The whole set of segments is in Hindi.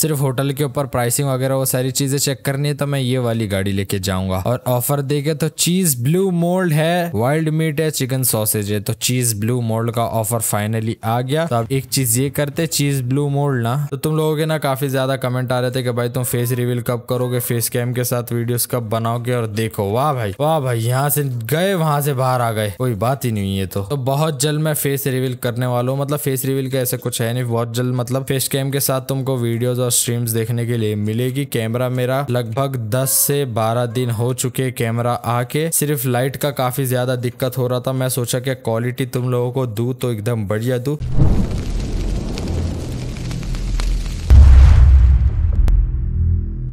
सिर्फ होटल के ऊपर प्राइसिंग वगैरह वो सारी चीज़ें चेक करनी है तो मैं ये वाली गाड़ी लेके जाऊंगा और ऑफर देखे तो चीज़ ब्लू मोल्ड है वाइल्ड मीट है चिकन सॉसेज है तो चीज़ ब्लू मोल्ड का ऑफर फाइनली आ गया तो आप एक चीज़ ये करते चीज़ ब्लू मोल्ड ना तो तुम लोगों के ना काफ़ी ज़्यादा कमेंट आ रहे थे कि भाई तुम फेस रिविल कब करोगे फेस कैम के साथ वीडियो कब बनाओगे और देखो वाह भाई वाह भाई यहाँ से गए वहां से बाहर आ गए कोई बात ही नहीं है तो।, तो, बहुत जल्द मैं फेस रिविल करने वाला हूँ मतलब फेस रिविल का ऐसे कुछ है नहीं बहुत जल्द मतलब फेस कैम के साथ तुमको वीडियोज और और स्ट्रीम्स देखने के लिए मिलेगी कैमरा मेरा लगभग 10 से 12 दिन हो चुके कैमरा आके सिर्फ लाइट का काफ़ी ज़्यादा दिक्कत हो रहा था मैं सोचा कि क्वालिटी तुम लोगों को दू तो एकदम बढ़िया दू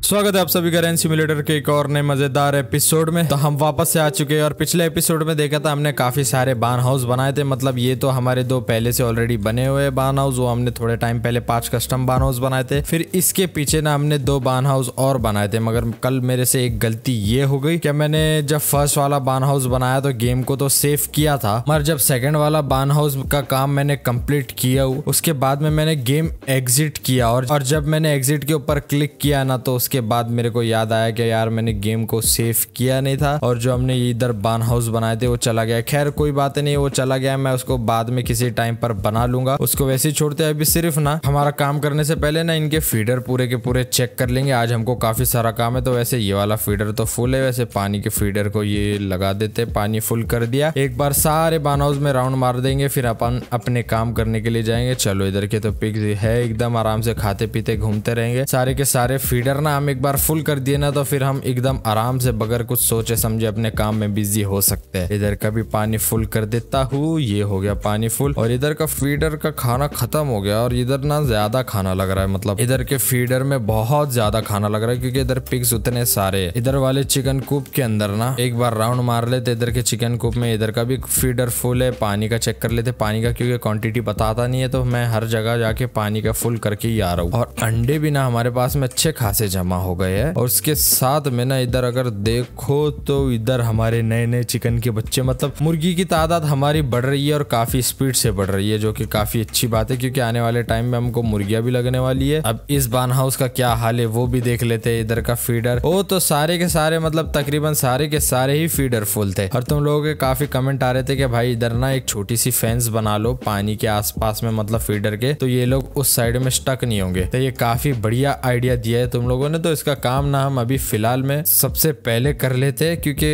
स्वागत है आप सभी का रेन सिमुलेटर के एक और नए मजेदार एपिसोड में तो हम वापस से आ चुके हैं और पिछले एपिसोड में देखा था हमने काफी सारे बान हाउस बनाए थे मतलब ये तो हमारे दो पहले से ऑलरेडी बने हुए बान हाउस वो हमने थोड़े टाइम पहले पांच कस्टम बान हाउस बनाए थे फिर इसके पीछे ना हमने दो बान हाउस और बनाए थे मगर कल मेरे से एक गलती ये हो गई कि मैंने जब फर्स्ट वाला बान हाउस बनाया तो गेम को तो सेफ किया था मगर जब सेकेंड वाला बान हाउस का काम मैंने कम्प्लीट किया उसके बाद में मैंने गेम एग्जिट किया और जब मैंने एग्जिट के ऊपर क्लिक किया ना तो उसके उसके बाद मेरे को याद आया कि यार मैंने गेम को सेव किया नहीं था और जो हमने इधर बान हाउस बनाए थे वो चला गया खैर कोई बात नहीं वो चला गया मैं उसको बाद में किसी टाइम पर बना लूंगा उसको वैसे ही छोड़ते हैं अभी सिर्फ ना हमारा काम करने से पहले ना इनके फीडर पूरे के पूरे चेक कर लेंगे आज हमको काफी सारा काम है तो वैसे ये वाला फीडर तो फुल है वैसे पानी के फीडर को ये लगा देते पानी फुल कर दिया एक बार सारे बान हाउस में राउंड मार देंगे फिर अपन अपने काम करने के लिए जाएंगे चलो इधर के तो पिक है एकदम आराम से खाते पीते घूमते रहेंगे सारे के सारे फीडर ना हम एक बार फुल कर दिए ना तो फिर हम एकदम आराम से बगैर कुछ सोचे समझे अपने काम में बिजी हो सकते हैं इधर का भी पानी फुल कर देता हूँ ये हो गया पानी फुल और इधर का फीडर का खाना खत्म हो गया और इधर ना ज्यादा खाना लग रहा है मतलब इधर के फीडर में बहुत ज्यादा खाना लग रहा है क्योंकि इधर पिक्स उतने सारे इधर वाले चिकन कूप के अंदर ना एक बार राउंड मार लेते इधर के चिकन कूप में इधर का भी फीडर फुल है पानी का चेक कर लेते पानी का क्योंकि क्वांटिटी बताता नहीं है तो मैं हर जगह जाके पानी का फुल करके ही आ रहा हूँ और अंडे भी ना हमारे पास में अच्छे खासे जमा जमा हो गए हैं और उसके साथ में ना इधर अगर देखो तो इधर हमारे नए नए चिकन के बच्चे मतलब मुर्गी की तादाद हमारी बढ़ रही है और काफी स्पीड से बढ़ रही है जो कि काफी अच्छी बात है क्योंकि आने वाले टाइम में हमको मुर्गियां भी लगने वाली है अब इस बान हाउस का क्या हाल है वो भी देख लेते हैं इधर का फीडर वो तो सारे के सारे मतलब तकरीबन सारे के सारे ही फीडर फुल थे और तुम लोगों के काफी कमेंट आ रहे थे कि भाई इधर ना एक छोटी सी फेंस बना लो पानी के आसपास में मतलब फीडर के तो ये लोग उस साइड में स्टक नहीं होंगे तो ये काफी बढ़िया आइडिया दिया है तुम लोगों ने तो इसका काम ना हम अभी फिलहाल में सबसे पहले कर लेते हैं क्योंकि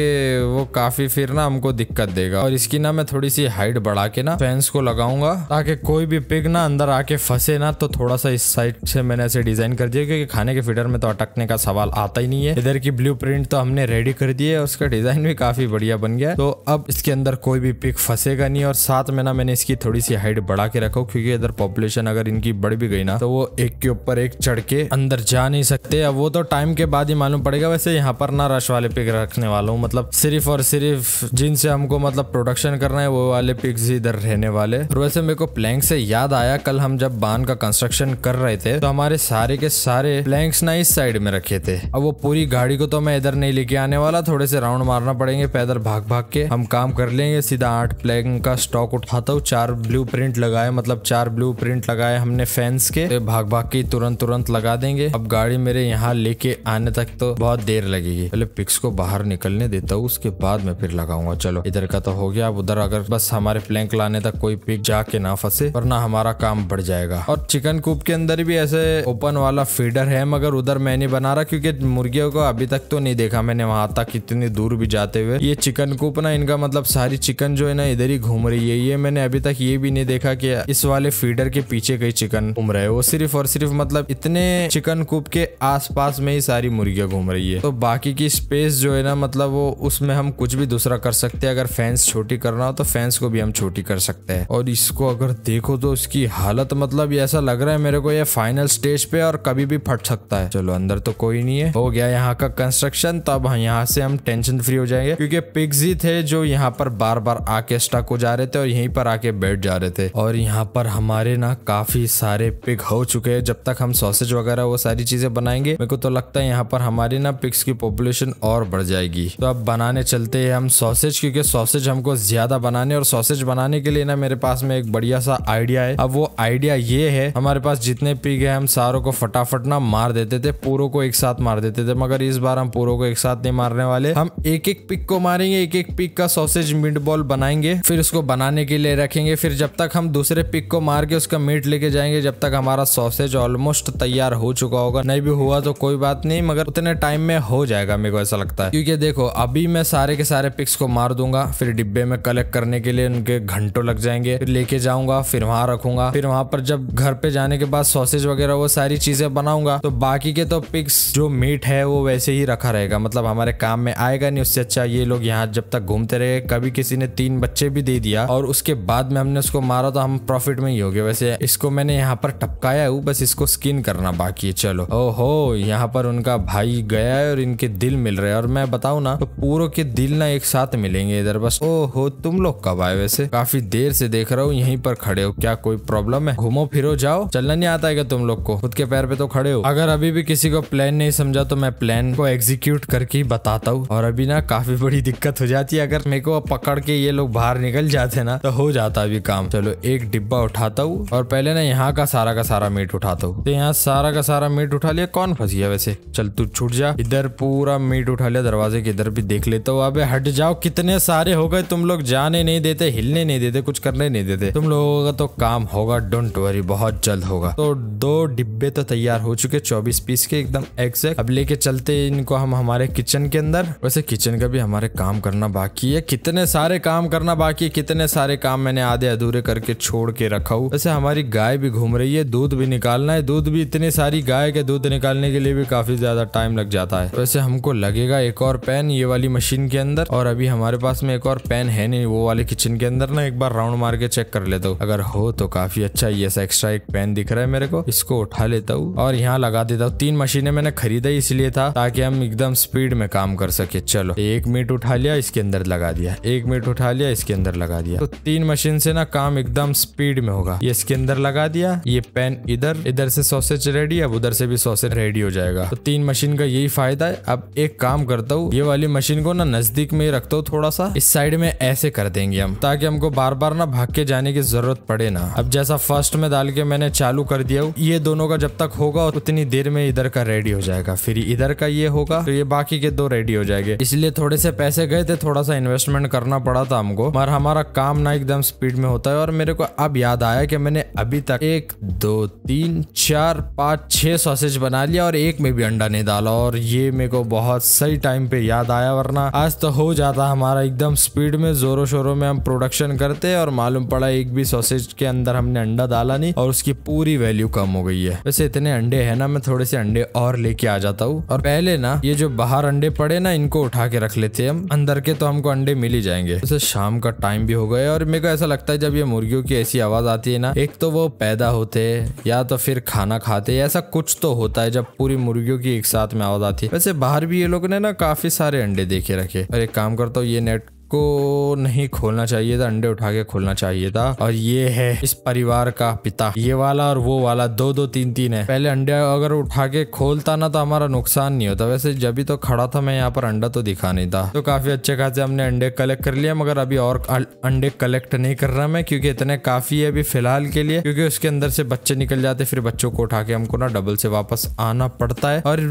वो काफी फिर ना हमको दिक्कत देगा और इसकी ना मैं थोड़ी सी हाइट बढ़ा के ना फैंस को लगाऊंगा ताकि कोई भी पिग ना अंदर आके फंसे ना तो थोड़ा सा इस साइड से मैंने ऐसे डिजाइन कर दिया क्योंकि खाने के फीडर में तो अटकने का सवाल आता ही नहीं है इधर की ब्लू तो हमने रेडी कर दी है उसका डिजाइन भी काफी बढ़िया बन गया तो अब इसके अंदर कोई भी पिक फंसेगा नहीं और साथ में ना मैंने इसकी थोड़ी सी हाइट बढ़ा के रखो क्योंकि इधर पॉपुलेशन अगर इनकी बढ़ भी गई ना तो वो एक के ऊपर एक चढ़ के अंदर जा नहीं सकते अब वो तो टाइम के बाद ही मालूम पड़ेगा वैसे यहाँ पर ना रश वाले पिक रखने वाला हूँ मतलब सिर्फ और सिर्फ जिनसे हमको मतलब प्रोडक्शन करना है वो वाले पिक्स ही इधर रहने वाले और वैसे मेरे को प्लैंक से याद आया कल हम जब बांध का कंस्ट्रक्शन कर रहे थे तो हमारे सारे के सारे प्लैंक्स ना इस साइड में रखे थे अब वो पूरी गाड़ी को तो मैं इधर नहीं लेके आने वाला थोड़े से राउंड मारना पड़ेंगे पैदल भाग भाग के हम काम कर लेंगे सीधा आठ प्लैंक का स्टॉक उठाता हूँ चार ब्लू प्रिंट लगाए मतलब चार ब्लू प्रिंट लगाए हमने फैंस के भाग भाग के तुरंत तुरंत लगा देंगे अब गाड़ी मेरे यहाँ यहाँ लेके आने तक तो बहुत देर लगेगी पहले पिक्स को बाहर निकलने देता हूँ उसके बाद में फिर लगाऊंगा चलो इधर का तो हो गया अब उधर अगर बस हमारे प्लैंक लाने तक कोई पिक जाके ना फंसे वरना हमारा काम बढ़ जाएगा और चिकन कूप के अंदर भी ऐसे ओपन वाला फीडर है मगर उधर मैं नहीं बना रहा क्योंकि मुर्गियों को अभी तक तो नहीं देखा मैंने वहां तक इतनी दूर भी जाते हुए ये चिकन कूप ना इनका मतलब सारी चिकन जो है ना इधर ही घूम रही है ये मैंने अभी तक ये भी नहीं देखा कि इस वाले फीडर के पीछे कई चिकन घूम रहे वो सिर्फ और सिर्फ मतलब इतने चिकन कूप के आस आसपास में ही सारी मुर्गियां घूम रही है तो बाकी की स्पेस जो है ना मतलब वो उसमें हम कुछ भी दूसरा कर सकते हैं अगर फैंस छोटी करना हो तो फैंस को भी हम छोटी कर सकते हैं और इसको अगर देखो तो इसकी हालत मतलब ऐसा लग रहा है मेरे को ये फाइनल स्टेज पे और कभी भी फट सकता है चलो अंदर तो कोई नहीं है हो गया यहाँ का कंस्ट्रक्शन तो अब यहाँ से हम टेंशन फ्री हो जाएंगे क्योंकि पिग्स ही थे जो यहाँ पर बार बार आके स्टक हो जा रहे थे और यहीं पर आके बैठ जा रहे थे और यहाँ पर हमारे ना काफी सारे पिग हो चुके हैं जब तक हम सॉसेज वगैरह वो सारी चीजें बनाएंगे मेरे को तो लगता है यहाँ पर हमारी ना पिक्स की पॉपुलेशन और बढ़ जाएगी तो अब बनाने चलते हैं हम सॉसेज क्योंकि सॉसेज हमको ज्यादा बनाने और सॉसेज बनाने के लिए ना मेरे पास में एक बढ़िया सा आइडिया है अब वो आइडिया ये है हमारे पास जितने पिग है हम सारों को फटाफट ना मार देते थे पूरों को एक साथ मार देते थे मगर इस बार हम पूरों को एक साथ नहीं मारने वाले हम एक एक पिक को मारेंगे एक एक पिक का सॉसेज मिड बॉल बनाएंगे फिर उसको बनाने के लिए रखेंगे फिर जब तक हम दूसरे पिक को मार के उसका मीट लेके जाएंगे जब तक हमारा सॉसेज ऑलमोस्ट तैयार हो चुका होगा नहीं भी हुआ तो कोई बात नहीं मगर उतने टाइम में हो जाएगा मेरे को ऐसा लगता है क्योंकि देखो अभी मैं सारे के सारे पिक्स को मार दूंगा फिर डिब्बे में कलेक्ट करने के लिए उनके घंटों लग जाएंगे फिर लेके जाऊंगा फिर वहां रखूंगा फिर वहां पर जब घर पे जाने के बाद सॉसेज वगैरह वो सारी चीजें बनाऊंगा तो बाकी के तो पिक्स जो मीट है वो वैसे ही रखा रहेगा मतलब हमारे काम में आएगा नहीं उससे अच्छा ये लोग यहाँ जब तक घूमते रहे कभी किसी ने तीन बच्चे भी दे दिया और उसके बाद में हमने उसको मारा तो हम प्रॉफिट में ही हो गए वैसे इसको मैंने यहाँ पर टपकाया हूँ बस इसको स्किन करना बाकी है चलो ओहो यहाँ पर उनका भाई गया है और इनके दिल मिल रहे हैं और मैं बताऊँ ना तो पूरों के दिल ना एक साथ मिलेंगे इधर बस ओ हो तुम लोग कब आए वैसे काफी देर से देख रहा हूँ यहीं पर खड़े हो क्या कोई प्रॉब्लम है घूमो फिरो जाओ चलना नहीं आता है क्या तुम लोग को खुद के पैर पे तो खड़े हो अगर अभी भी किसी को प्लान नहीं समझा तो मैं प्लान को एग्जीक्यूट करके बताता हूँ और अभी ना काफी बड़ी दिक्कत हो जाती है अगर मेरे को पकड़ के ये लोग बाहर निकल जाते ना तो हो जाता अभी काम चलो एक डिब्बा उठाता हूँ और पहले ना यहाँ का सारा का सारा मीट उठाता हूँ तो यहाँ सारा का सारा मीट उठा लिया कौन फंस चाहिए वैसे चल तू छूट जा इधर पूरा मीट उठा लिया दरवाजे के इधर भी देख लेता हूँ अबे हट जाओ कितने सारे हो गए तुम लोग जाने नहीं देते हिलने नहीं देते कुछ करने नहीं देते तुम लोगों का तो काम होगा डोंट वरी बहुत जल्द होगा तो दो डिब्बे तो तैयार हो चुके चौबीस पीस के एकदम एक्सेक्ट अब लेके चलते इनको हम हमारे किचन के अंदर वैसे किचन का भी हमारे काम करना बाकी है कितने सारे काम करना बाकी है कितने सारे काम मैंने आधे अधूरे करके छोड़ के रखा हूँ वैसे हमारी गाय भी घूम रही है दूध भी निकालना है दूध भी इतनी सारी गाय के दूध निकालने के लिए भी काफ़ी ज़्यादा टाइम लग जाता है वैसे हमको लगेगा एक और पैन ये वाली मशीन के अंदर और अभी हमारे पास में एक और पैन है नहीं वो वाले किचन के अंदर ना एक बार राउंड मार के चेक कर लेता हूँ अगर हो तो काफ़ी अच्छा ये एक्स्ट्रा एक पैन दिख रहा है मेरे को इसको उठा लेता हूँ और यहाँ लगा देता हूँ तीन मशीनें मैंने खरीदा इसलिए था ताकि हम एकदम स्पीड में काम कर सके चलो एक मिनट उठा लिया इसके अंदर लगा दिया एक मिनट उठा लिया इसके अंदर लगा दिया तो तीन मशीन से ना काम एकदम स्पीड में होगा ये इसके अंदर लगा दिया ये पेन इधर इधर से सॉसेज रेडी अब उधर से भी सॉसेज रेडी हो जाएगा तो तीन मशीन का यही फायदा है अब एक काम करता हूँ ये वाली मशीन को ना नजदीक में ही रखता हूँ थोड़ा सा इस साइड में ऐसे कर देंगे हम ताकि हमको बार बार ना भाग के जाने की जरूरत पड़े ना अब जैसा फर्स्ट में डाल के मैंने चालू कर दिया हूँ ये दोनों का जब तक होगा उतनी देर में इधर का रेडी हो जाएगा फिर इधर का ये होगा तो ये बाकी के दो रेडी हो जाएंगे इसलिए थोड़े से पैसे गए थे थोड़ा सा इन्वेस्टमेंट करना पड़ा था हमको मगर हमारा काम ना एकदम स्पीड में होता है और मेरे को अब याद आया कि मैंने अभी तक एक दो तीन चार पाँच छह सॉसेज बना लिया और एक में भी अंडा नहीं डाला और ये मेरे को बहुत सही टाइम पे याद आया वरना आज तो हो जाता हमारा एकदम स्पीड में जोरों शोरों में हम प्रोडक्शन करते और मालूम पड़ा एक भी सॉसेज के अंदर हमने अंडा डाला नहीं और उसकी पूरी वैल्यू कम हो गई है वैसे इतने अंडे है ना मैं थोड़े से अंडे और लेके आ जाता हूँ और पहले ना ये जो बाहर अंडे पड़े ना इनको उठा के रख लेते हम अंदर के तो हमको अंडे मिल ही जाएंगे वैसे शाम का टाइम भी हो गया और मेरे को ऐसा लगता है जब ये मुर्गियों की ऐसी आवाज आती है ना एक तो वो पैदा होते या तो फिर खाना खाते ऐसा कुछ तो होता है जब पूरी मुर्गियों की एक साथ में आवाज आती है वैसे बाहर भी ये लोग ने ना काफी सारे अंडे देखे रखे और एक काम करता हूँ ये नेट इसको नहीं खोलना चाहिए था अंडे उठा के खोलना चाहिए था और ये है इस परिवार का पिता ये वाला और वो वाला दो दो तीन तीन है पहले अंडे अगर उठा के खोलता ना तो हमारा नुकसान नहीं होता वैसे जब भी तो खड़ा था मैं यहाँ पर अंडा तो दिखा नहीं था तो काफी अच्छे खासे हमने अंडे कलेक्ट कर लिया मगर अभी और अंडे कलेक्ट नहीं कर रहा मैं क्योंकि इतने काफी है अभी फिलहाल के लिए क्योंकि उसके अंदर से बच्चे निकल जाते फिर बच्चों को उठा के हमको ना डबल से वापस आना पड़ता है और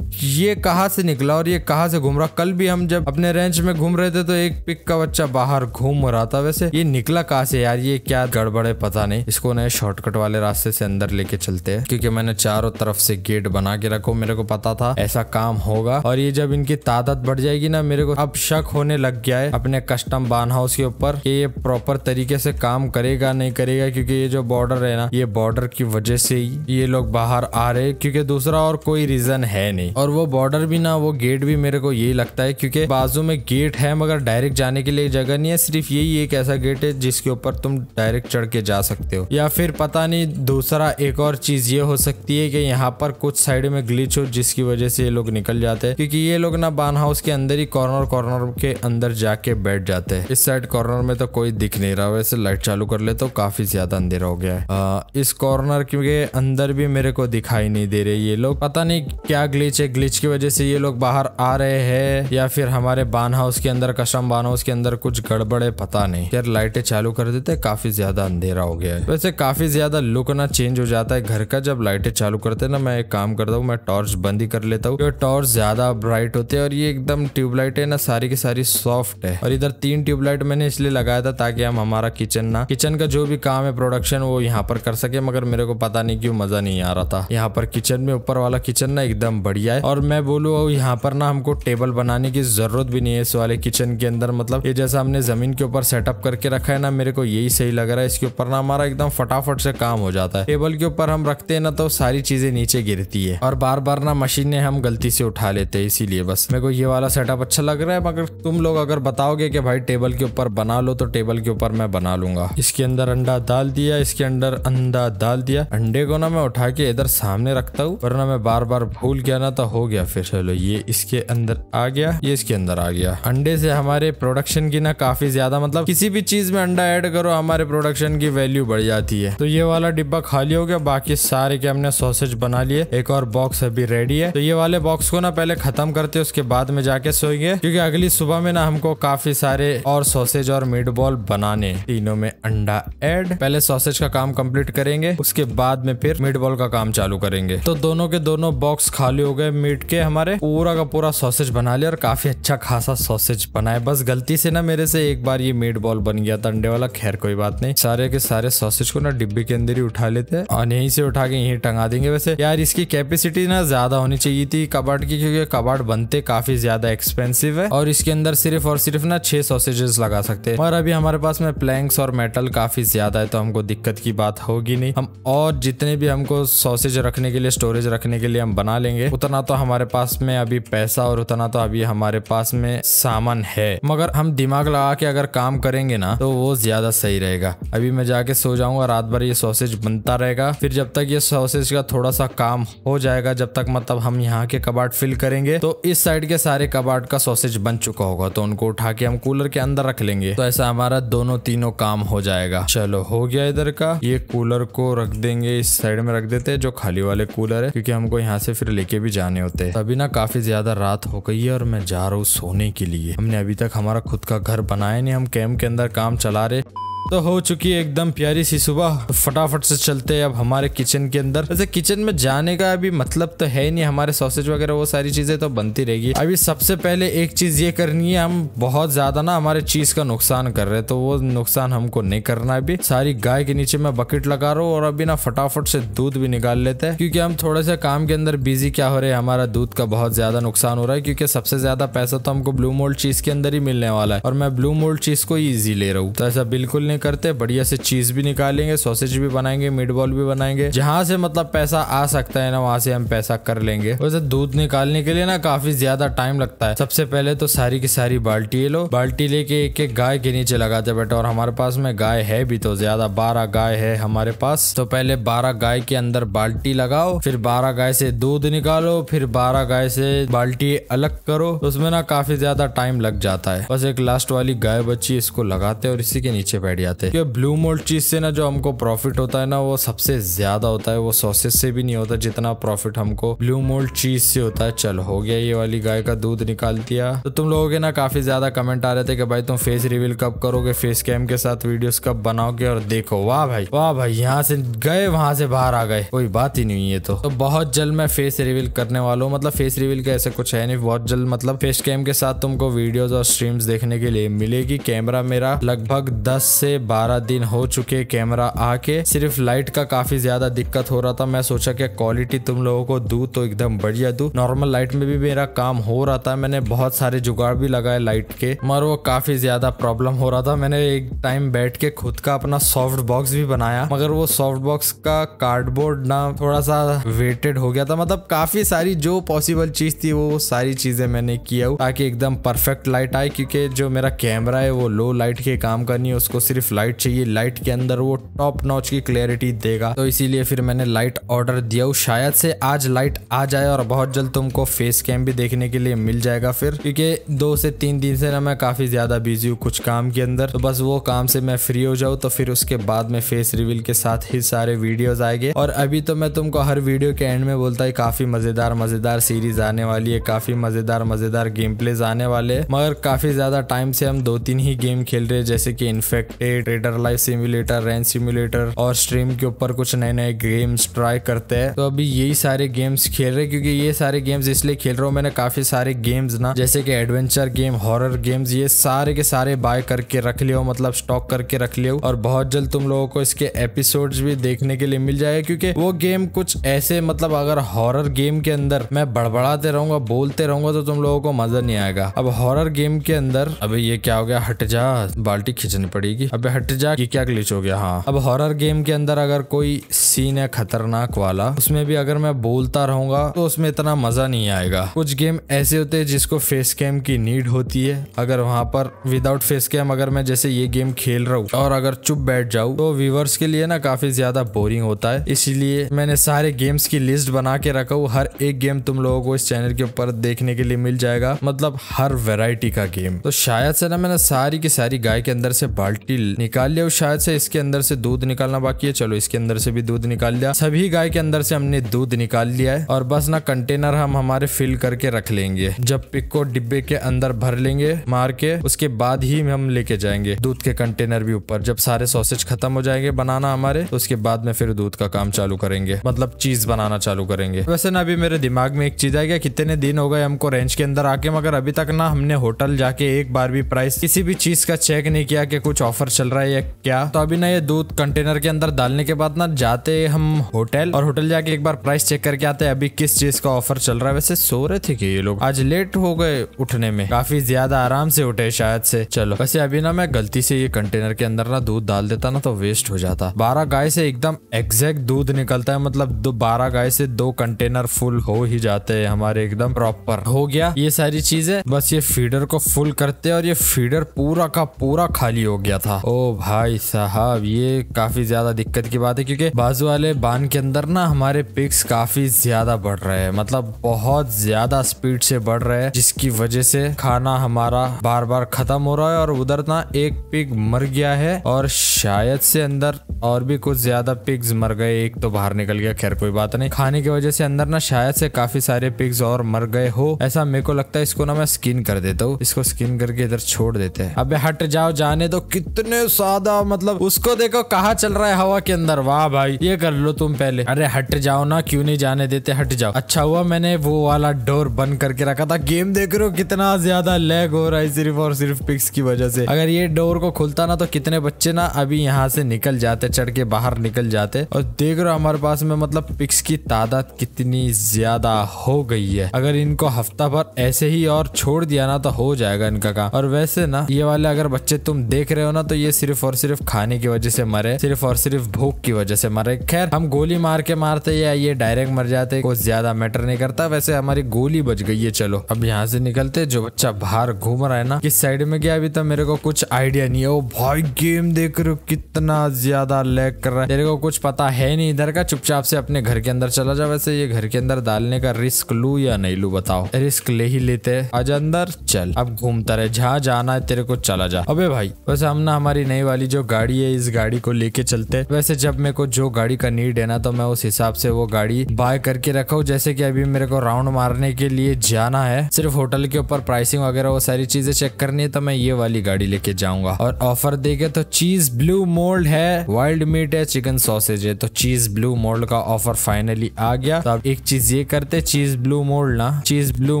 ये कहाँ से निकला और ये कहाँ से घूम रहा कल भी हम जब अपने रेंज में घूम रहे थे तो एक पिक का बच्चा बाहर घूम रहा था वैसे ये निकला कहा से यार ये क्या गड़बड़ है पता नहीं इसको नए शॉर्टकट वाले रास्ते से अंदर लेके चलते हैं क्योंकि मैंने चारों तरफ से गेट बना के रखो मेरे को पता था ऐसा काम होगा और ये जब इनकी तादाद बढ़ जाएगी ना मेरे को अब शक होने लग गया है अपने कस्टम बान हाउस के ऊपर कि ये प्रॉपर तरीके से काम करेगा नहीं करेगा क्योंकि ये जो बॉर्डर है ना ये बॉर्डर की वजह से ही ये लोग बाहर आ रहे क्योंकि दूसरा और कोई रीजन है नहीं और वो बॉर्डर भी ना वो गेट भी मेरे को यही लगता है क्योंकि बाजू में गेट है मगर डायरेक्ट जाने जाने के लिए जगह नहीं है सिर्फ यही एक ऐसा गेट है जिसके ऊपर तुम डायरेक्ट चढ़ के जा सकते हो या फिर पता नहीं दूसरा एक और चीज ये हो सकती है कि यहाँ पर कुछ साइड में ग्लिच हो जिसकी वजह से ये लोग निकल जाते हैं क्योंकि ये लोग ना बान हाउस के अंदर ही कॉर्नर कॉर्नर के अंदर जाके बैठ जाते हैं इस साइड कॉर्नर में तो कोई दिख नहीं रहा वैसे लाइट चालू कर ले तो काफी ज्यादा अंधेरा हो गया है इस कॉर्नर के अंदर भी मेरे को दिखाई नहीं दे रहे ये लोग पता नहीं क्या ग्लिच है ग्लिच की वजह से ये लोग बाहर आ रहे हैं या फिर हमारे बान हाउस के अंदर कस्टम बान हाउस उसके अंदर कुछ गड़बड़ है पता नहीं यार लाइटें चालू कर देते हैं काफी ज्यादा अंधेरा हो गया है वैसे काफी ज्यादा लुक ना चेंज हो जाता है घर का जब लाइटें चालू करते हैं ना मैं एक काम करता हूँ मैं टॉर्च बंद ही कर लेता हूँ टॉर्च ज्यादा ब्राइट होते है और ये एकदम ट्यूबलाइट है ना सारी की सारी सॉफ्ट है और इधर तीन ट्यूबलाइट मैंने इसलिए लगाया था ताकि हम हमारा किचन ना किचन का जो भी काम है प्रोडक्शन वो यहाँ पर कर सके मगर मेरे को पता नहीं क्यों मजा नहीं आ रहा था यहाँ पर किचन में ऊपर वाला किचन ना एकदम बढ़िया है और मैं बोलू यहाँ पर ना हमको टेबल बनाने की जरूरत भी नहीं है इस वाले किचन के अंदर मतलब मतलब ये जैसा हमने जमीन के ऊपर सेटअप करके रखा है ना मेरे को यही सही लग रहा है इसके ऊपर ना हमारा एकदम फटाफट से काम हो जाता है टेबल के ऊपर हम रखते है ना तो सारी चीजें नीचे गिरती है और बार बार ना मशीन ने हम गलती से उठा लेते हैं इसीलिए बस मेरे को ये वाला सेटअप अच्छा लग रहा है मगर तुम लोग अगर बताओगे की भाई टेबल के ऊपर बना लो तो टेबल के ऊपर मैं बना लूंगा इसके अंदर अंडा डाल दिया इसके अंदर अंडा डाल दिया अंडे को ना मैं उठा के इधर सामने रखता हूँ वरना मैं बार बार भूल गया ना तो हो गया फिर चलो ये इसके अंदर आ गया ये इसके अंदर आ गया अंडे से हमारे प्रोडक्ट प्रोडक्शन की ना काफी ज्यादा मतलब किसी भी चीज में अंडा ऐड करो हमारे प्रोडक्शन की वैल्यू बढ़ जाती है तो ये वाला डिब्बा खाली हो गया बाकी सारे के हमने सोसेज बना लिए एक और बॉक्स अभी रेडी है तो ये वाले बॉक्स को ना पहले खत्म करते उसके बाद में जाके सोएंगे क्योंकि अगली सुबह में ना हमको काफी सारे और सोसेज और मीट बॉल बनाने तीनों में अंडा एड पहले सॉसेज का काम कम्प्लीट करेंगे उसके बाद में फिर मीट बॉल का काम चालू करेंगे तो दोनों के दोनों बॉक्स खाली हो गए मीट के हमारे पूरा का पूरा सोसेज बना लिया और काफी अच्छा खासा सोसेज बनाए बस गलती गलती से ना मेरे से एक बार ये मीट बॉल बन गया था अंडे वाला खैर कोई बात नहीं सारे के सारे सॉसेज को ना डिब्बे के अंदर ही उठा लेते हैं और यहीं से उठा के यहीं टंगा देंगे वैसे यार इसकी कैपेसिटी ना ज्यादा होनी चाहिए थी कबाड़ की क्योंकि कबाड़ बनते काफी ज्यादा एक्सपेंसिव है और इसके अंदर सिर्फ और सिर्फ ना छह सॉसेजेस लगा सकते हैं और अभी हमारे पास में प्लैंक्स और मेटल काफी ज्यादा है तो हमको दिक्कत की बात होगी नहीं हम और जितने भी हमको सॉसेज रखने के लिए स्टोरेज रखने के लिए हम बना लेंगे उतना तो हमारे पास में अभी पैसा और उतना तो अभी हमारे पास में सामान है मगर हम दिमाग लगा के अगर काम करेंगे ना तो वो ज्यादा सही रहेगा अभी मैं जाके सो जाऊंगा रात भर ये सॉसेज बनता रहेगा फिर जब तक ये सॉसेज का थोड़ा सा काम हो जाएगा जब तक मतलब हम यहाँ के कबाट फिल करेंगे तो इस साइड के सारे कबाट का सॉसेज बन चुका होगा तो उनको उठा के हम कूलर के अंदर रख लेंगे तो ऐसा हमारा दोनों तीनों काम हो जाएगा चलो हो गया इधर का ये कूलर को रख देंगे इस साइड में रख देते हैं जो खाली वाले कूलर है क्योंकि हमको यहाँ से फिर लेके भी जाने होते हैं अभी ना काफी ज्यादा रात हो गई है और मैं जा रहा हूँ सोने के लिए हमने अभी तक हमारा खुद का घर बनाए नहीं हम कैम्प के अंदर काम चला रहे तो हो चुकी है एकदम प्यारी सी सुबह तो फटाफट से चलते हैं अब हमारे किचन के अंदर वैसे किचन में जाने का अभी मतलब तो है नहीं हमारे सॉसेज वगैरह वो सारी चीजें तो बनती रहेगी अभी सबसे पहले एक चीज ये करनी है हम बहुत ज्यादा ना हमारे चीज का नुकसान कर रहे हैं तो वो नुकसान हमको नहीं करना अभी सारी गाय के नीचे मैं बकेट लगा रहा हूँ और अभी ना फटाफट से दूध भी निकाल लेते हैं क्योंकि हम थोड़ा सा काम के अंदर बिजी क्या हो रहे हैं हमारा दूध का बहुत ज्यादा नुकसान हो रहा है क्योंकि सबसे ज्यादा पैसा तो हमको ब्लू मोल्ड चीज के अंदर ही मिलने वाला है और मैं ब्लू मोल्ड चीज को ईजी ले रहा हूँ तो ऐसा बिल्कुल नहीं करते बढ़िया से चीज भी निकालेंगे सॉसेज भी बनाएंगे मीट बॉल भी बनाएंगे जहां से मतलब पैसा आ सकता है ना वहाँ से हम पैसा कर लेंगे वैसे दूध निकालने के लिए ना काफी ज्यादा टाइम लगता है सबसे पहले तो सारी की सारी बाल्टी लो बाल्टी लेके एक एक गाय के नीचे लगाते बैठे और हमारे पास में गाय है भी तो ज्यादा बारह गाय है हमारे पास तो पहले बारह गाय के अंदर बाल्टी लगाओ फिर बारह गाय से दूध निकालो फिर बारह गाय से बाल्टी अलग करो उसमें ना काफी ज्यादा टाइम लग जाता है बस एक लास्ट वाली गाय बच्ची इसको लगाते और इसी के नीचे बैठ बढ़िया थे क्योंकि ब्लू मोल्ड चीज से ना जो हमको प्रॉफिट होता है ना वो सबसे ज्यादा होता है वो सॉसेज से भी नहीं होता जितना प्रॉफिट हमको ब्लू मोल्ड चीज से होता है चल हो गया ये वाली गाय का दूध निकाल दिया तो तुम लोगों के ना काफी ज्यादा कमेंट आ रहे थे कि भाई तुम फेस रिवील कब करोगे फेस कैम के साथ वीडियो कब बनाओगे और देखो वाह भाई वाह भाई यहाँ से गए वहां से बाहर आ गए कोई बात ही नहीं है तो।, तो, बहुत जल्द मैं फेस रिवील करने वाला हूँ मतलब फेस रिवील का ऐसा कुछ है नहीं बहुत जल्द मतलब फेस कैम के साथ तुमको वीडियोज और स्ट्रीम्स देखने के लिए मिलेगी कैमरा मेरा लगभग दस से से 12 दिन हो चुके कैमरा आके सिर्फ लाइट का काफी ज्यादा दिक्कत हो रहा था मैं सोचा कि क्वालिटी तुम लोगों को दू तो एकदम बढ़िया दू नॉर्मल लाइट में भी मेरा काम हो रहा था मैंने बहुत सारे जुगाड़ भी लगाए लाइट के मगर वो काफी ज्यादा प्रॉब्लम हो रहा था मैंने एक टाइम बैठ के खुद का अपना सॉफ्ट बॉक्स भी बनाया मगर वो सॉफ्ट बॉक्स का कार्डबोर्ड ना थोड़ा सा वेटेड हो गया था मतलब काफी सारी जो पॉसिबल चीज थी वो सारी चीजें मैंने किया ताकि एकदम परफेक्ट लाइट आए क्योंकि जो मेरा कैमरा है वो लो लाइट के काम करनी है उसको सिर्फ सिर्फ लाइट चाहिए लाइट के अंदर वो टॉप नॉच की क्लियरिटी देगा तो इसीलिए फिर मैंने लाइट ऑर्डर दिया शायद से आज लाइट आ जाए और बहुत जल्द तुमको फेस कैम भी देखने के लिए मिल जाएगा फिर क्योंकि दो से तीन दिन से ना मैं काफी ज्यादा बिजी हूँ कुछ काम के अंदर तो बस वो काम से मैं फ्री हो जाऊँ तो फिर उसके बाद में फेस रिविल के साथ ही सारे वीडियोज आएंगे और अभी तो मैं तुमको हर वीडियो के एंड में बोलता है काफी मजेदार मजेदार सीरीज आने वाली है काफी मजेदार मजेदार गेम प्लेज आने वाले मगर काफी ज्यादा टाइम से हम दो तीन ही गेम खेल रहे हैं जैसे कि infected update trader life simulator ran simulator और स्ट्रीम के ऊपर कुछ नए नए गेम्स ट्राई करते हैं तो अभी यही सारे गेम्स खेल रहे क्योंकि ये सारे गेम्स इसलिए खेल रहा हूँ मैंने काफी सारे गेम्स ना जैसे कि एडवेंचर गेम हॉरर गेम्स ये सारे के सारे बाय करके रख लिया मतलब स्टॉक करके रख लिया और बहुत जल्द तुम लोगों को इसके एपिसोड भी देखने के लिए मिल जाएगा क्योंकि वो गेम कुछ ऐसे मतलब अगर हॉरर गेम के अंदर मैं बड़बड़ाते रहूंगा बोलते रहूंगा तो तुम लोगों को मजा नहीं आएगा अब हॉरर गेम के अंदर अभी ये क्या हो गया हट जा बाल्टी खींचनी पड़ेगी अब अब हट जा ये क्या क्लिच हो गया हाँ अब हॉरर गेम के अंदर अगर कोई सीन है खतरनाक वाला उसमें भी अगर मैं बोलता रहूंगा तो उसमें इतना मजा नहीं आएगा कुछ गेम ऐसे होते हैं जिसको फेस कैम की नीड होती है अगर वहां पर विदाउट फेस कैम अगर मैं जैसे ये गेम खेल रहा हूँ और अगर चुप बैठ जाऊँ तो व्यूवर्स के लिए ना काफी ज्यादा बोरिंग होता है इसीलिए मैंने सारे गेम्स की लिस्ट बना के रखा हूँ हर एक गेम तुम लोगों को इस चैनल के ऊपर देखने के लिए मिल जाएगा मतलब हर वेराइटी का गेम तो शायद से ना मैंने सारी की सारी गाय के अंदर से बाल्टी निकाल लिया शायद से इसके अंदर से दूध निकालना बाकी है चलो इसके अंदर से भी दूध निकाल लिया सभी गाय के अंदर से हमने दूध निकाल लिया है और बस ना कंटेनर हम हमारे फिल करके रख लेंगे जब पिक को डिब्बे के अंदर भर लेंगे मार के उसके बाद ही हम लेके जाएंगे दूध के कंटेनर भी ऊपर जब सारे सॉसेज खत्म हो जाएंगे बनाना हमारे तो उसके बाद में फिर दूध का काम चालू करेंगे मतलब चीज बनाना चालू करेंगे वैसे ना अभी मेरे दिमाग में एक चीज आ गया कितने दिन हो गए हमको रेंज के अंदर आके मगर अभी तक ना हमने होटल जाके एक बार भी प्राइस किसी भी चीज का चेक नहीं किया कि कुछ ऑफर चल रहा है या क्या तो अभी ना ये दूध कंटेनर के अंदर डालने के बाद ना जाते हम होटल और होटल जाके एक बार प्राइस चेक करके आते हैं अभी किस चीज का ऑफर चल रहा है वैसे सो रहे थे कि ये लोग आज लेट हो गए उठने में काफी ज्यादा आराम से उठे शायद से चलो वैसे अभी ना मैं गलती से ये कंटेनर के अंदर ना दूध डाल देता ना तो वेस्ट हो जाता बारह गाय से एकदम एग्जैक्ट दूध निकलता है मतलब दो बारह गाय से दो कंटेनर फुल हो ही जाते हैं हमारे एकदम प्रॉपर हो गया ये सारी चीजें बस ये फीडर को फुल करते और ये फीडर पूरा का पूरा खाली हो गया था ओ भाई साहब ये काफी ज्यादा दिक्कत की बात है क्योंकि बाजू वाले बांध के अंदर ना हमारे पिक्स काफी ज्यादा बढ़ रहे हैं मतलब बहुत ज्यादा स्पीड से बढ़ रहे हैं जिसकी वजह से खाना हमारा बार बार खत्म हो रहा है और उधर ना एक पिग मर गया है और शायद से अंदर और भी कुछ ज्यादा पिग्स मर गए एक तो बाहर निकल गया खैर कोई बात नहीं खाने की वजह से अंदर ना शायद से काफी सारे पिग्स और मर गए हो ऐसा मेरे को लगता है इसको ना मैं स्किन कर देता हूँ इसको स्किन करके इधर छोड़ देते हैं अबे हट जाओ जाने दो कितने कितने सादा मतलब उसको देखो कहा चल रहा है हवा के अंदर वाह भाई ये कर लो तुम पहले अरे हट जाओ ना क्यों नहीं जाने देते हट जाओ अच्छा हुआ मैंने वो वाला डोर बंद करके रखा था गेम देख रहे हो कितना ज्यादा लैग हो रहा है सिर्फ और सिर्फ पिक्स की वजह से अगर ये डोर को खुलता ना तो कितने बच्चे ना अभी यहाँ से निकल जाते चढ़ के बाहर निकल जाते और देख रहे हो हमारे पास में मतलब पिक्स की तादाद कितनी ज्यादा हो गई है अगर इनको हफ्ता भर ऐसे ही और छोड़ दिया ना तो हो जाएगा इनका काम और वैसे ना ये वाले अगर बच्चे तुम देख रहे हो ना तो ये सिर्फ और सिर्फ खाने की वजह से मरे सिर्फ और सिर्फ भूख की वजह से मरे खैर हम गोली मार के मारते या ये डायरेक्ट मर जाते कुछ ज्यादा मैटर नहीं करता वैसे हमारी गोली बच गई है चलो अब यहाँ से निकलते जो बच्चा बाहर घूम रहा है ना किस साइड में गया अभी तक मेरे को कुछ आइडिया नहीं है वो भाई गेम देख रहे हो कितना ज्यादा लैग कर रहा है तेरे को कुछ पता है नहीं इधर का चुपचाप से अपने घर के अंदर चला जाओ वैसे ये घर के अंदर डालने का रिस्क लू या नहीं लू बताओ रिस्क ले ही लेते आज अंदर चल अब घूमता रहे जहाँ जाना है तेरे को चला जा अबे भाई वैसे हम ना हमारे हमारी नई वाली जो गाड़ी है इस गाड़ी को लेके चलते वैसे जब मेरे को जो गाड़ी का नीड है ना तो मैं उस हिसाब से वो गाड़ी बाय करके रखा हूँ जैसे कि अभी मेरे को राउंड मारने के लिए जाना है सिर्फ होटल के ऊपर प्राइसिंग वगैरह वो सारी चीजें चेक करनी है तो मैं ये वाली गाड़ी लेके जाऊंगा और ऑफर देखे तो चीज ब्लू मोल्ड है वाइल्ड मीट है चिकन सॉसेज है तो चीज ब्लू मोल्ड का ऑफर फाइनली आ गया तो अब एक चीज ये करते चीज ब्लू मोल्ड ना चीज ब्लू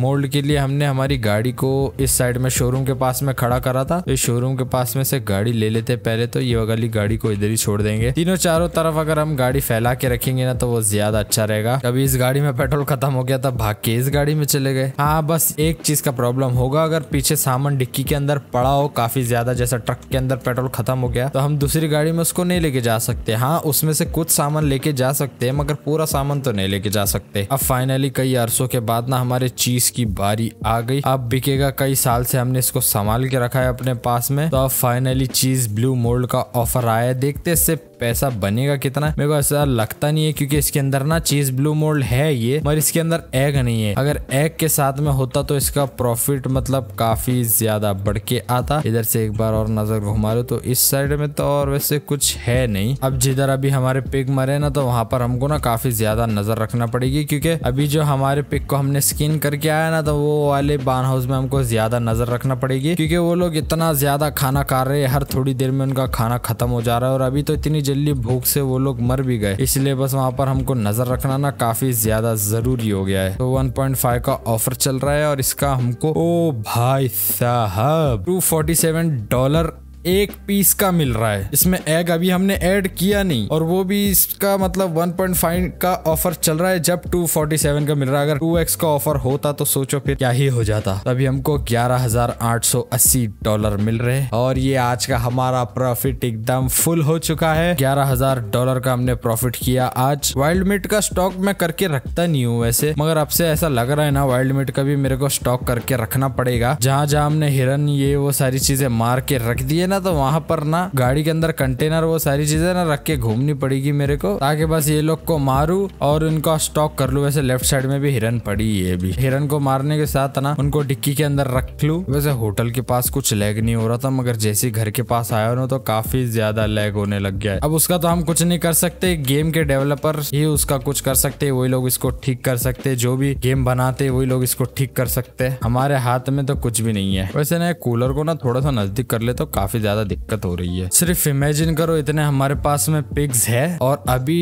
मोल्ड के लिए हमने हमारी गाड़ी को इस साइड में शोरूम के पास में खड़ा करा था इस शोरूम के पास में से गाड़ी गाड़ी ले लेते हैं पहले तो ये वाली गाड़ी को इधर ही छोड़ देंगे तीनों चारों तरफ अगर हम गाड़ी फैला के रखेंगे ना तो वो ज्यादा अच्छा रहेगा कभी इस गाड़ी में पेट्रोल खत्म हो गया था भाग के इस गाड़ी में चले गए हाँ बस एक चीज का प्रॉब्लम होगा अगर पीछे सामान डिक्की के अंदर पड़ा हो काफी ज्यादा जैसा ट्रक के अंदर पेट्रोल खत्म हो गया तो हम दूसरी गाड़ी में उसको नहीं लेके जा सकते हाँ उसमें से कुछ सामान लेके जा सकते है मगर पूरा सामान तो नहीं लेके जा सकते अब फाइनली कई अरसों के बाद ना हमारे चीज की बारी आ गई अब बिकेगा कई साल से हमने इसको संभाल के रखा है अपने पास में तो अब फाइनली चीज़ ब्लू मोल्ड का ऑफर आया है देखते इससे पैसा बनेगा कितना मेरे को ऐसा लगता नहीं है क्योंकि इसके अंदर ना चीज ब्लू मोल्ड है ये मगर इसके अंदर एग नहीं है अगर एग के साथ में होता तो इसका प्रॉफिट मतलब काफी ज्यादा बढ़ के आता इधर से एक बार और नजर घुमा लो तो इस साइड में तो और वैसे कुछ है नहीं अब जिधर अभी हमारे पिक मरे ना तो वहां पर हमको ना काफी ज्यादा नजर रखना पड़ेगी क्योंकि अभी जो हमारे पिक को हमने स्किन करके आया ना तो वो वाले बान हाउस में हमको ज्यादा नजर रखना पड़ेगी क्योंकि वो लोग इतना ज्यादा खाना खा रहे हैं हर थोड़ी देर में उनका खाना खत्म हो जा रहा है और अभी तो इतनी जल्दी भूख से वो लोग मर भी गए इसलिए बस वहाँ पर हमको नजर रखना ना काफी ज्यादा जरूरी हो गया है तो 1.5 का ऑफर चल रहा है और इसका हमको ओ भाई साहब 247 डॉलर एक पीस का मिल रहा है इसमें एग अभी हमने ऐड किया नहीं और वो भी इसका मतलब 1.5 का ऑफर चल रहा है जब 247 का मिल रहा है अगर 2x का ऑफर होता तो सोचो फिर क्या ही हो जाता अभी हमको 11,880 डॉलर मिल रहे और ये आज का हमारा प्रॉफिट एकदम फुल हो चुका है 11,000 डॉलर का हमने प्रॉफिट किया आज वाइल्ड मिट का स्टॉक मैं करके रखता नहीं हूँ वैसे मगर आपसे ऐसा लग रहा है ना वाइल्ड मिट का भी मेरे को स्टॉक करके रखना पड़ेगा जहाँ जहाँ हमने हिरन ये वो सारी चीजें मार के रख दिए ना तो वहाँ पर ना गाड़ी के अंदर कंटेनर वो सारी चीजें ना रख के घूमनी पड़ेगी मेरे को ताकि बस ये लोग को मारू और उनका स्टॉक कर लू वैसे लेफ्ट साइड में भी हिरन पड़ी ये भी हिरन को मारने के साथ ना उनको डिक्की के अंदर रख लू वैसे होटल के पास कुछ लैग नहीं हो रहा था मगर जैसे घर के पास आया ना तो काफी ज्यादा लैग होने लग गया है अब उसका तो हम कुछ नहीं कर सकते गेम के डेवलपर ही उसका कुछ कर सकते वही लोग इसको ठीक कर सकते जो भी गेम बनाते वही लोग इसको ठीक कर सकते हमारे हाथ में तो कुछ भी नहीं है वैसे ना कूलर को ना थोड़ा सा नजदीक कर ले तो काफी ज्यादा दिक्कत हो रही है सिर्फ इमेजिन करो इतने हमारे पास में पिग्स है और अभी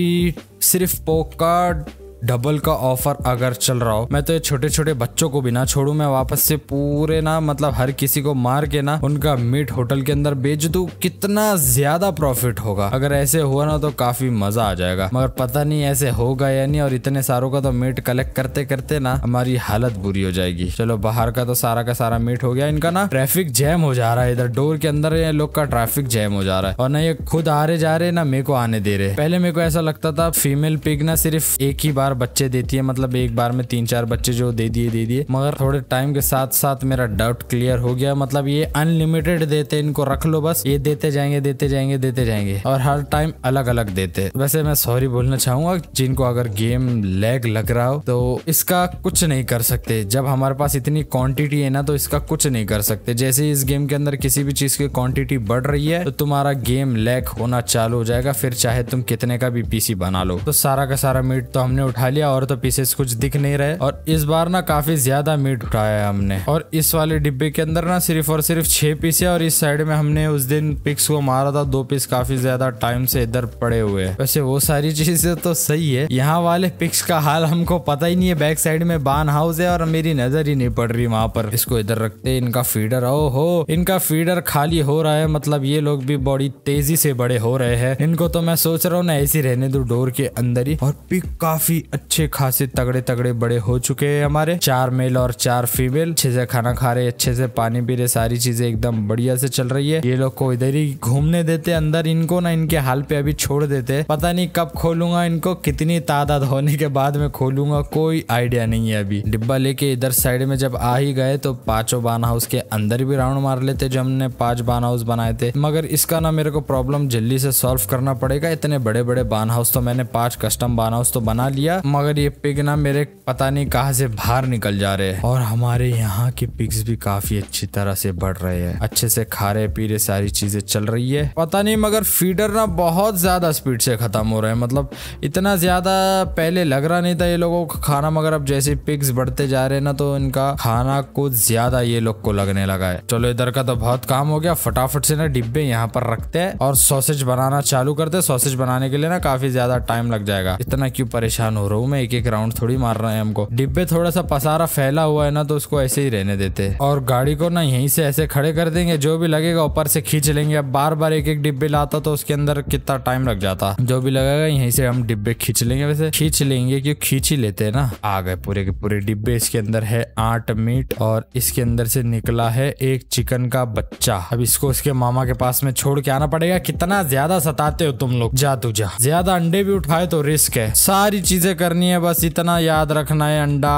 सिर्फ पोकार्ड डबल का ऑफर अगर चल रहा हो मैं तो ये छोटे छोटे बच्चों को भी ना छोड़ू मैं वापस से पूरे ना मतलब हर किसी को मार के ना उनका मीट होटल के अंदर बेच दू कितना ज्यादा प्रॉफिट होगा अगर ऐसे हुआ ना तो काफी मजा आ जाएगा मगर पता नहीं ऐसे होगा या नहीं और इतने सारों का तो मीट कलेक्ट करते करते ना हमारी हालत बुरी हो जाएगी चलो बाहर का तो सारा का सारा मीट हो गया इनका ना ट्रैफिक जैम हो जा रहा है इधर डोर के अंदर ये लोग का ट्रैफिक जैम हो जा रहा है और ना ये खुद आ रहे जा रहे ना मेरे को आने दे रहे पहले मेरे को ऐसा लगता था फीमेल पिग ना सिर्फ एक ही बार चार बच्चे देती है मतलब एक बार में तीन चार बच्चे जो दे दिए दे दिए मगर थोड़े टाइम के साथ साथ मेरा डाउट क्लियर हो गया मतलब ये अनलिमिटेड देते इनको रख लो बस ये देते जाएंगे देते जाएंगे देते जाएंगे और हर टाइम अलग अलग देते वैसे मैं सॉरी बोलना चाहूंगा जिनको अगर गेम लैग लग रहा हो तो इसका कुछ नहीं कर सकते जब हमारे पास इतनी क्वांटिटी है ना तो इसका कुछ नहीं कर सकते जैसे इस गेम के अंदर किसी भी चीज की क्वांटिटी बढ़ रही है तो तुम्हारा गेम लैग होना चालू हो जाएगा फिर चाहे तुम कितने का भी पीसी बना लो तो सारा का सारा मीट तो हमने उठा उठा लिया और तो पीसेस कुछ दिख नहीं रहे और इस बार ना काफी ज्यादा मीट उठाया है हमने और इस वाले डिब्बे के अंदर ना सिर्फ और सिर्फ छह पीस है और इस साइड में हमने उस दिन पिक्स को मारा था दो पीस काफी ज्यादा टाइम से इधर पड़े हुए है वैसे वो सारी चीजें तो सही है यहाँ वाले पिक्स का हाल हमको पता ही नहीं है बैक साइड में बान हाउस है और मेरी नजर ही नहीं पड़ रही वहां पर इसको इधर रखते इनका फीडर ओ हो इनका फीडर खाली हो रहा है मतलब ये लोग भी बॉडी तेजी से बड़े हो रहे हैं इनको तो मैं सोच रहा हूँ ना ऐसी रहने दो डोर के अंदर ही और पिक काफी अच्छे खासे तगड़े तगड़े बड़े हो चुके हैं हमारे चार मेल और चार फीमेल अच्छे से खाना खा रहे अच्छे से पानी पी रहे सारी चीजें एकदम बढ़िया से चल रही है ये लोग को इधर ही घूमने देते अंदर इनको ना इनके हाल पे अभी छोड़ देते पता नहीं कब खोलूंगा इनको कितनी तादाद होने के बाद में खोलूंगा कोई आइडिया नहीं है अभी डिब्बा लेके इधर साइड में जब आ ही गए तो पांचों बान हाउस के अंदर भी राउंड मार लेते जो हमने पांच बान हाउस बनाए थे मगर इसका ना मेरे को प्रॉब्लम जल्दी से सॉल्व करना पड़ेगा इतने बड़े बड़े बान हाउस तो मैंने पांच कस्टम बान हाउस तो बना लिया गया मगर ये पिग ना मेरे पता नहीं कहाँ से बाहर निकल जा रहे हैं और हमारे यहाँ के पिग्स भी काफी अच्छी तरह से बढ़ रहे हैं अच्छे से खा रहे पी रहे सारी चीजें चल रही है पता नहीं मगर फीडर ना बहुत ज्यादा स्पीड से खत्म हो रहे हैं मतलब इतना ज्यादा पहले लग रहा नहीं था ये लोगों को खाना मगर अब जैसे पिग्स बढ़ते जा रहे हैं ना तो इनका खाना कुछ ज्यादा ये लोग को लगने लगा है चलो इधर का तो बहुत काम हो गया फटाफट से ना डिब्बे यहाँ पर रखते हैं और सॉसेज बनाना चालू करते सॉसेज बनाने के लिए ना काफी ज्यादा टाइम लग जाएगा इतना क्यों परेशान हो ब्रो में एक एक राउंड थोड़ी मार रहा है हमको डिब्बे थोड़ा सा पसारा फैला हुआ है ना तो उसको ऐसे ही रहने देते और गाड़ी को ना यहीं से ऐसे खड़े कर देंगे जो भी लगेगा ऊपर से खींच लेंगे अब बार बार एक एक डिब्बे लाता तो उसके अंदर कितना टाइम लग जाता जो भी लगेगा यहीं से हम डिब्बे खींच लेंगे वैसे खींच लेंगे क्यों खींच ही लेते हैं ना आ गए पूरे के पूरे डिब्बे इसके अंदर है आठ मीट और इसके अंदर से निकला है एक चिकन का बच्चा अब इसको उसके मामा के पास में छोड़ के आना पड़ेगा कितना ज्यादा सताते हो तुम लोग जा तू जा ज्यादा अंडे भी उठाए तो रिस्क है सारी चीजें करनी है बस इतना याद रखना है अंडा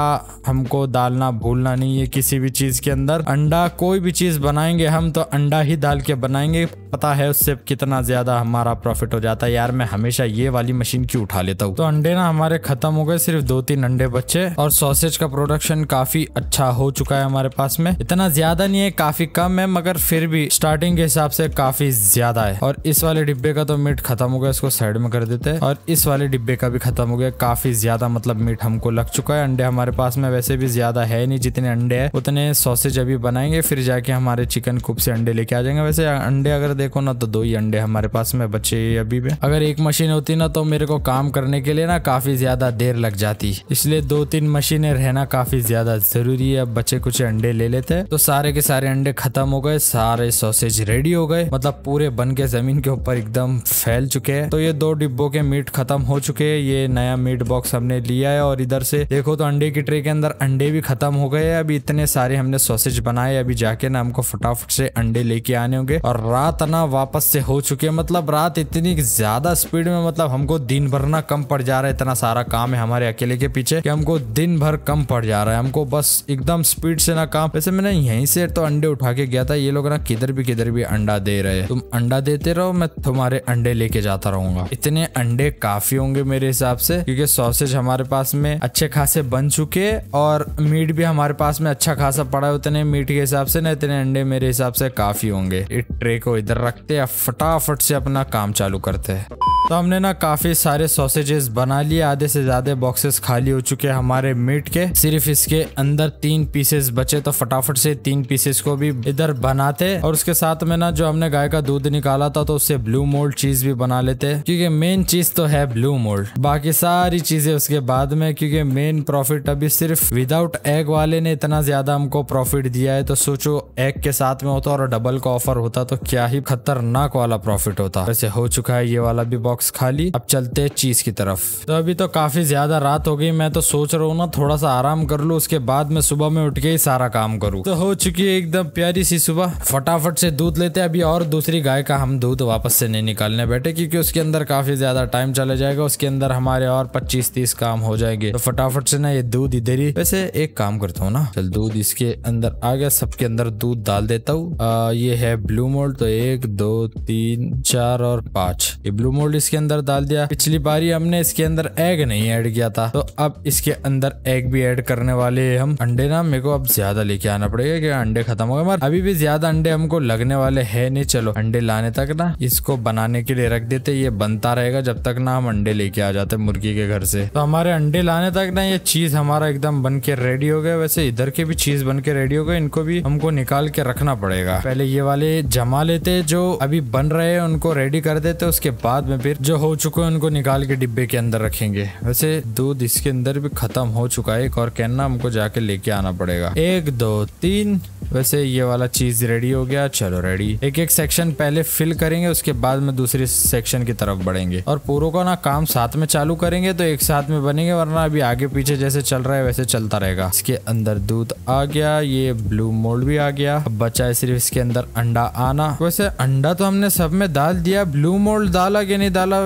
हमको डालना भूलना नहीं है किसी भी चीज के अंदर अंडा कोई भी चीज बनाएंगे हम तो अंडा ही डाल के बनाएंगे पता है उससे कितना ज्यादा हमारा प्रॉफिट हो जाता है यार मैं हमेशा ये वाली मशीन क्यों उठा लेता हूँ तो अंडे ना हमारे खत्म हो गए सिर्फ दो तीन अंडे बच्चे और सॉसेज का प्रोडक्शन काफी अच्छा हो चुका है हमारे पास में इतना ज्यादा नहीं है काफी कम है मगर फिर भी स्टार्टिंग के हिसाब से काफी ज्यादा है और इस वाले डिब्बे का तो मीट खत्म हो गया इसको साइड में कर देते हैं और इस वाले डिब्बे का भी खत्म हो गया काफी काफ़ी ज़्यादा मतलब मीट हमको लग चुका है अंडे हमारे पास में वैसे भी ज़्यादा है नहीं जितने अंडे है उतने सॉसेज अभी बनाएंगे फिर जाके हमारे चिकन खूब से अंडे लेके आ जाएंगे वैसे अंडे अगर देखो ना तो दो ही अंडे हमारे पास में बच्चे अभी भी अगर एक मशीन होती ना तो मेरे को काम करने के लिए ना काफ़ी ज़्यादा देर लग जाती इसलिए दो तीन मशीनें रहना काफ़ी ज़्यादा ज़रूरी है अब बच्चे कुछ अंडे ले लेते हैं तो सारे के सारे अंडे खत्म हो गए सारे सॉसेज रेडी हो गए मतलब पूरे बन के ज़मीन के ऊपर एकदम फैल चुके हैं तो ये दो डिब्बों के मीट खत्म हो चुके हैं ये नया मीट बॉक्स बॉक्स हमने लिया है और इधर से देखो तो अंडे की ट्रे के अंदर अंडे भी खत्म हो गए अभी इतने सारे हमने सोसेज बनाए अभी जाके ना हमको फटाफट से अंडे लेके आने होंगे और रात ना वापस से हो चुकी है मतलब रात इतनी ज्यादा स्पीड में मतलब हमको दिन भर ना कम पड़ जा रहा है इतना सारा काम है हमारे अकेले के पीछे कि हमको दिन भर कम पड़ जा रहा है हमको बस एकदम स्पीड से ना काम वैसे मैंने यहीं से तो अंडे उठा के गया था ये लोग ना किधर भी किधर भी अंडा दे रहे तुम अंडा देते रहो मैं तुम्हारे अंडे लेके जाता रहूंगा इतने अंडे काफी होंगे मेरे हिसाब से क्योंकि सॉसेज हमारे पास में अच्छे खासे बन चुके और मीट भी हमारे पास में अच्छा खासा पड़ा है उतने मीट के हिसाब से ना इतने अंडे मेरे हिसाब से काफी होंगे ट्रे को इधर रखते हैं फटाफट से अपना काम चालू करते हैं तो हमने ना काफी सारे सॉसेजेस बना लिए आधे से ज्यादा बॉक्सेस खाली हो चुके हैं हमारे मीट के सिर्फ इसके अंदर तीन पीसेस बचे तो फटाफट से तीन पीसेस को भी इधर बनाते और उसके साथ में ना जो हमने गाय का दूध निकाला था तो उससे ब्लू मोल्ड चीज भी बना लेते क्योंकि मेन चीज तो है ब्लू मोल्ड बाकी सारी चीज़ें उसके बाद में क्योंकि मेन प्रॉफिट अभी सिर्फ विदाउट एग वाले ने इतना ज़्यादा हमको प्रॉफिट दिया है तो सोचो एग के साथ में होता और डबल का ऑफर होता तो क्या ही खतरनाक वाला प्रॉफिट होता वैसे हो चुका है ये वाला भी बॉक्स खाली अब चलते है चीज़ की तरफ तो अभी तो काफ़ी ज़्यादा रात हो गई मैं तो सोच रहा हूँ ना थोड़ा सा आराम कर लू उसके बाद में सुबह में उठ के ही सारा काम करूँ तो हो चुकी है एकदम प्यारी सी सुबह फटाफट से दूध लेते अभी और दूसरी गाय का हम दूध वापस से नहीं निकालने बैठे क्योंकि उसके अंदर काफ़ी ज़्यादा टाइम चला जाएगा उसके अंदर हमारे और पच्चीस तीस तीस काम हो जाएंगे तो फटाफट से ना ये दूध इधर ही वैसे एक काम करता हूँ ना चल दूध इसके अंदर आ गया सबके अंदर दूध डाल देता हूँ ये है ब्लू मोल्ड तो एक दो तीन चार और पांच ये ब्लू मोल्ड इसके अंदर डाल दिया पिछली बारी हमने इसके अंदर एग नहीं ऐड किया था तो अब इसके अंदर एग भी ऐड करने वाले है हम अंडे ना मेरे को अब ज्यादा लेके आना पड़ेगा क्या अंडे खत्म हो गए मगर अभी भी ज्यादा अंडे हमको लगने वाले है नहीं चलो अंडे लाने तक ना इसको बनाने के लिए रख देते ये बनता रहेगा जब तक ना हम अंडे लेके आ जाते मुर्गी के घर से तो हमारे अंडे लाने तक ना ये चीज हमारा एकदम बन के रेडी हो गया वैसे इधर के भी चीज बन के रेडी हो गए इनको भी हमको निकाल के रखना पड़ेगा पहले ये वाले जमा लेते जो अभी बन रहे हैं उनको रेडी कर देते उसके बाद में फिर जो हो चुके हैं उनको निकाल के डिब्बे के अंदर रखेंगे वैसे दूध इसके अंदर भी खत्म हो चुका है एक और कहना हमको जाके लेके आना पड़ेगा एक दो तीन वैसे ये वाला चीज रेडी हो गया चलो रेडी एक एक सेक्शन पहले फिल करेंगे उसके बाद में दूसरे सेक्शन की तरफ बढ़ेंगे और पूरों का ना काम साथ में चालू करेंगे तो एक साथ में बनेंगे वरना अभी आगे पीछे जैसे चल रहा है वैसे चलता रहेगा इसके अंदर दूध आ गया ये ब्लू मोल्ड भी आ गया अब बचा है सिर्फ इसके अंदर अंडा आना वैसे अंडा तो हमने सब में डाल दिया ब्लू मोल्ड डाला कि नहीं डाला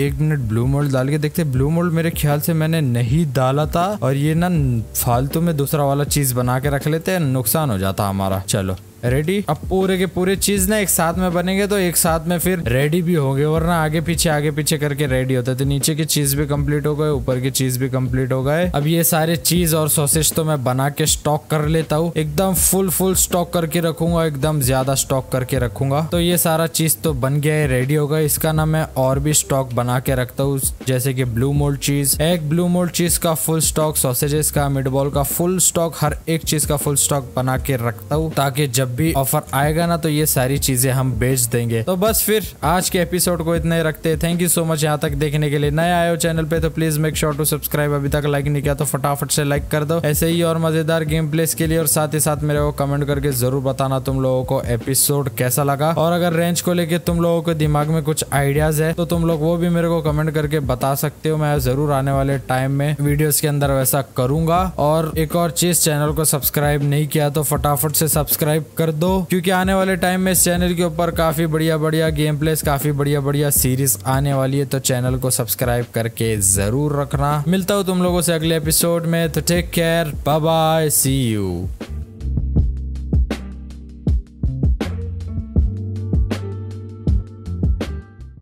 एक मिनट ब्लू मोल्ड डाल के देखते ब्लू मोल्ड मेरे ख्याल से मैंने नहीं डाला था और ये ना फालतू में दूसरा वाला चीज बना के रख लेते नुकसान हो जाता हमारा चलो रेडी अब पूरे के पूरे चीज ना एक साथ में बनेंगे तो एक साथ में फिर रेडी भी होंगे और ना आगे पीछे आगे पीछे करके रेडी होता है तो नीचे की चीज भी कंप्लीट हो गए ऊपर की चीज भी कंप्लीट हो गए अब ये सारे चीज और सोसेज तो मैं बना के स्टॉक कर लेता हूँ एकदम फुल फुल स्टॉक करके रखूंगा एकदम ज्यादा स्टॉक करके रखूंगा तो ये सारा चीज तो बन गया है रेडी हो गया इसका ना मैं और भी स्टॉक बना के रखता हूँ जैसे की ब्लू मोल्ड चीज एक ब्लू मोल्ड चीज का फुल स्टॉक सोसेजेस का मिडबॉल का फुल स्टॉक हर एक चीज का फुल स्टॉक बना के रखता हूँ ताकि जब जब भी ऑफर आएगा ना तो ये सारी चीजें हम बेच देंगे तो बस फिर आज के एपिसोड को इतने रखते हैं थैंक यू सो मच यहाँ तक देखने के लिए नया आयो चैनल पे तो please make sure to subscribe अभी तक लाइक नहीं किया तो फटाफट से लाइक कर दो ऐसे ही और मजेदार गेम प्लेस के लिए और साथ ही साथ मेरे को कमेंट करके जरूर बताना तुम लोगों को एपिसोड कैसा लगा और अगर रेंज को लेके तुम लोगों के दिमाग में कुछ आइडियाज है तो तुम लोग वो भी मेरे को कमेंट करके बता सकते हो मैं जरूर आने वाले टाइम में वीडियोस के अंदर वैसा करूंगा और एक और चीज चैनल को सब्सक्राइब नहीं किया तो फटाफट से सब्सक्राइब कर दो क्योंकि आने वाले टाइम में इस चैनल के ऊपर काफ़ी बढ़िया बढ़िया गेम प्लेस काफ़ी बढ़िया बढ़िया सीरीज आने वाली है तो चैनल को सब्सक्राइब करके ज़रूर रखना मिलता हूँ तुम लोगों से अगले एपिसोड में तो take care bye see you